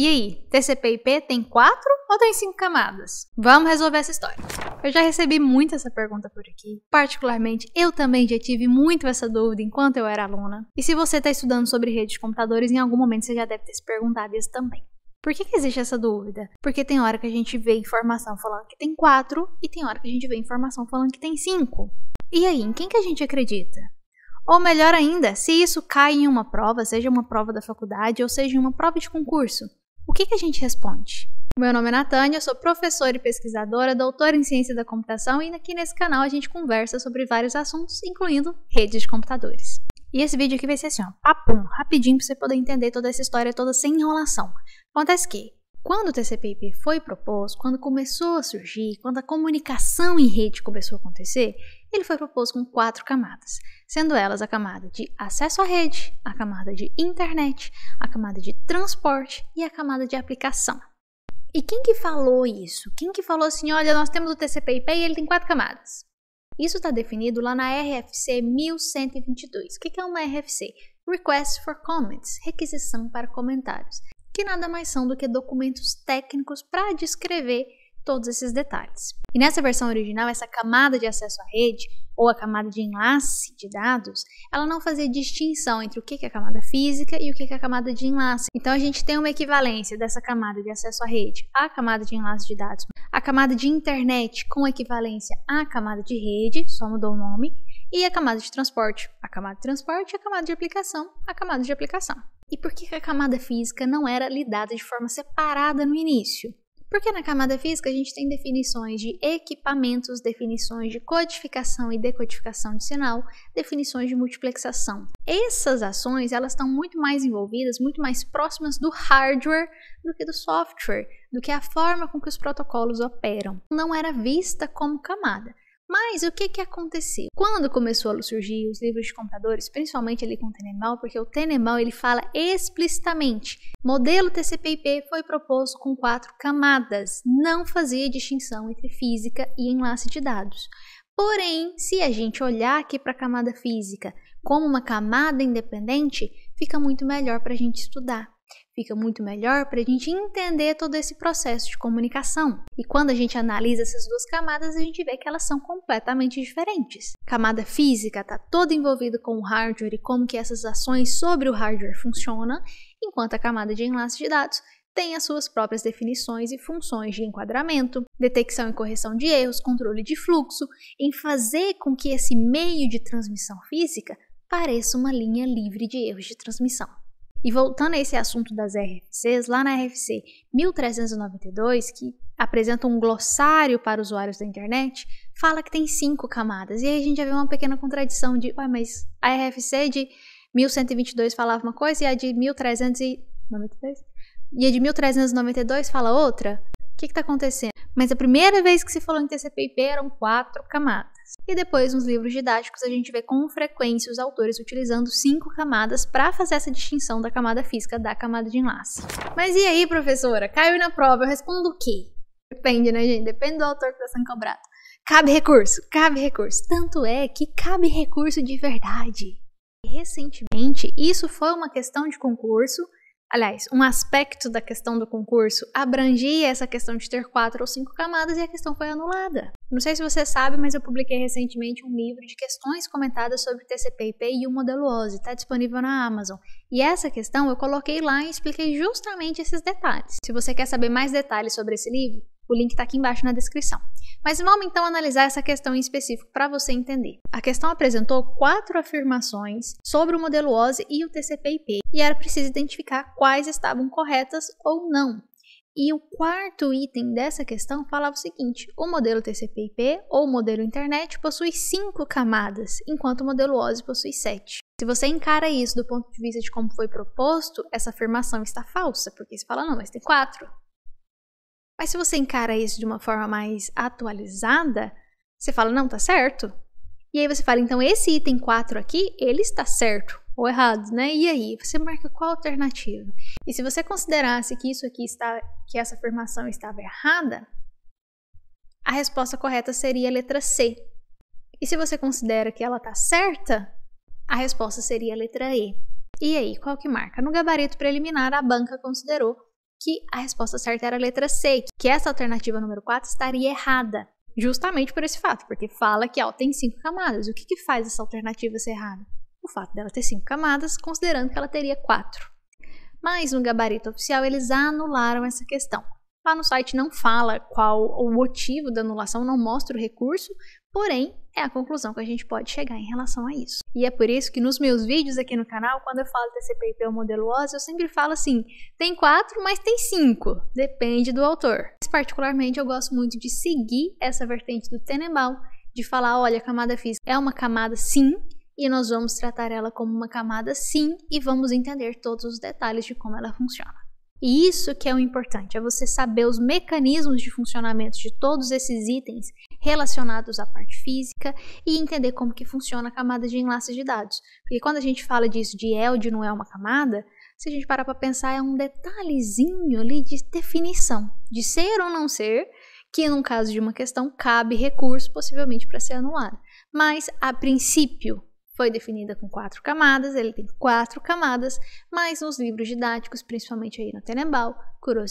E aí, TCP/IP tem quatro ou tem cinco camadas? Vamos resolver essa história. Eu já recebi muito essa pergunta por aqui. Particularmente, eu também já tive muito essa dúvida enquanto eu era aluna. E se você está estudando sobre redes de computadores, em algum momento você já deve ter se perguntado isso também. Por que, que, existe essa dúvida? Porque tem hora que a gente vê informação falando que tem quatro e tem hora que a gente vê informação falando que tem cinco. E aí, em quem que a gente acredita? Ou melhor ainda, se isso cai em uma prova, seja uma prova da faculdade ou seja uma prova de concurso, o que, que a gente responde? Meu nome é Natânia, sou professora e pesquisadora, doutora em ciência da computação e aqui nesse canal a gente conversa sobre vários assuntos, incluindo redes de computadores. E esse vídeo aqui vai ser assim, ó, papum, rapidinho para você poder entender toda essa história toda sem enrolação. Acontece que quando o TCP/IP foi proposto, quando começou a surgir, quando a comunicação em rede começou a acontecer, ele foi proposto com quatro camadas, sendo elas a camada de acesso à rede, a camada de internet, a camada de transporte e a camada de aplicação. E quem que falou isso? Quem que falou assim, olha, nós temos o TCP/IP e ele tem quatro camadas? Isso está definido lá na RFC 1122. O que é uma RFC? Request for Comments, requisição para comentários, que nada mais são do que documentos técnicos para descrever todos esses detalhes. E nessa versão original, essa camada de acesso à rede ou a camada de enlace de dados, ela não fazia distinção entre o que é a camada física e o que é a camada de enlace. Então a gente tem uma equivalência dessa camada de acesso à rede à camada de enlace de dados, a camada de internet com equivalência à camada de rede, só mudou o nome, e a camada de transporte, a camada de transporte, a camada de aplicação, a camada de aplicação. E por que a camada física não era lidada de forma separada no início? Porque na camada física a gente tem definições de equipamentos, definições de codificação e decodificação de sinal, definições de multiplexação. Essas ações elas estão muito mais envolvidas, muito mais próximas do hardware do que do software, do que a forma com que os protocolos operam. Não era vista como camada. Mas o que que aconteceu? Quando começou a surgir os livros de computadores, principalmente ali com o Tenemal, porque o Tenemal ele fala explicitamente, modelo TCP/IP foi proposto com quatro camadas, não fazia distinção entre física e enlace de dados. Porém, se a gente olhar aqui para a camada física como uma camada independente, fica muito melhor para a gente estudar. Fica muito melhor para a gente entender todo esse processo de comunicação. E quando a gente analisa essas duas camadas, a gente vê que elas são completamente diferentes. camada física está toda envolvida com o hardware e como que essas ações sobre o hardware funcionam, enquanto a camada de enlace de dados tem as suas próprias definições e funções de enquadramento, detecção e correção de erros, controle de fluxo, em fazer com que esse meio de transmissão física pareça uma linha livre de erros de transmissão. E voltando a esse assunto das RFCs, lá na RFC 1392, que apresenta um glossário para usuários da internet, fala que tem cinco camadas. E aí a gente já vê uma pequena contradição de, ué, mas a RFC é de 1122 falava uma coisa e a de 1392 e a de 1392 fala outra. O que está acontecendo? Mas a primeira vez que se falou em TCP/IP eram quatro camadas. E depois, nos livros didáticos, a gente vê com frequência os autores utilizando cinco camadas para fazer essa distinção da camada física da camada de enlace. Mas e aí, professora? Caiu na prova, eu respondo o quê? Depende, né, gente? Depende do autor que está sendo cobrado. Cabe recurso, cabe recurso. Tanto é que cabe recurso de verdade. Recentemente, isso foi uma questão de concurso. Aliás, um aspecto da questão do concurso abrangia essa questão de ter quatro ou cinco camadas e a questão foi anulada. Não sei se você sabe, mas eu publiquei recentemente um livro de questões comentadas sobre TCP/IP e o modelo OSI, está disponível na Amazon. E essa questão eu coloquei lá e expliquei justamente esses detalhes. Se você quer saber mais detalhes sobre esse livro, o link está aqui embaixo na descrição. Mas vamos então analisar essa questão em específico para você entender. A questão apresentou quatro afirmações sobre o modelo OSI e o TCP/IP, e era preciso identificar quais estavam corretas ou não. E o quarto item dessa questão falava o seguinte: o modelo TCP/IP ou modelo internet possui cinco camadas, enquanto o modelo OSI possui sete. Se você encara isso do ponto de vista de como foi proposto, essa afirmação está falsa, porque você fala, não, mas tem quatro. Mas se você encara isso de uma forma mais atualizada, você fala, não, tá certo. E aí você fala, então esse item 4 aqui, ele está certo ou errado, né? E aí, você marca qual alternativa? E se você considerasse que isso aqui está, que essa afirmação estava errada, a resposta correta seria a letra C. E se você considera que ela está certa, a resposta seria a letra E. E aí, qual que marca? No gabarito preliminar, a banca considerou que a resposta certa era a letra C, que essa alternativa número 4 estaria errada, justamente por esse fato, porque fala que ó, tem cinco camadas. O que, que faz essa alternativa ser errada? o fato dela ter cinco camadas, considerando que ela teria quatro. Mas no gabarito oficial eles anularam essa questão. Lá no site não fala qual o motivo da anulação, não mostra o recurso, porém é a conclusão que a gente pode chegar em relação a isso. E é por isso que nos meus vídeos aqui no canal, quando eu falo TCP/IP ou modelo OSI, eu sempre falo assim: tem quatro, mas tem cinco, depende do autor. Mas, particularmente, eu gosto muito de seguir essa vertente do Tenebal, de falar: olha, a camada física é uma camada sim, e nós vamos tratar ela como uma camada sim e vamos entender todos os detalhes de como ela funciona. E isso que é o importante, é você saber os mecanismos de funcionamento de todos esses itens relacionados à parte física e entender como que funciona a camada de enlace de dados. Porque quando a gente fala disso de eld não é uma camada, se a gente parar para pensar é um detalhezinho ali de definição, de ser ou não ser, que no caso de uma questão cabe recurso possivelmente para ser anulado. Mas a princípio, foi definida com quatro camadas, ele tem quatro camadas, mas nos livros didáticos, principalmente aí na Tenebal,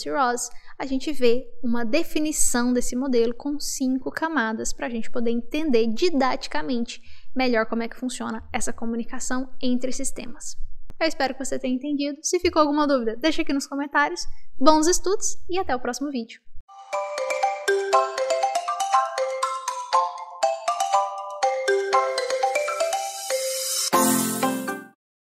e Ross, a gente vê uma definição desse modelo com cinco camadas para a gente poder entender didaticamente melhor como é que funciona essa comunicação entre sistemas. Eu espero que você tenha entendido. Se ficou alguma dúvida, deixa aqui nos comentários. Bons estudos e até o próximo vídeo.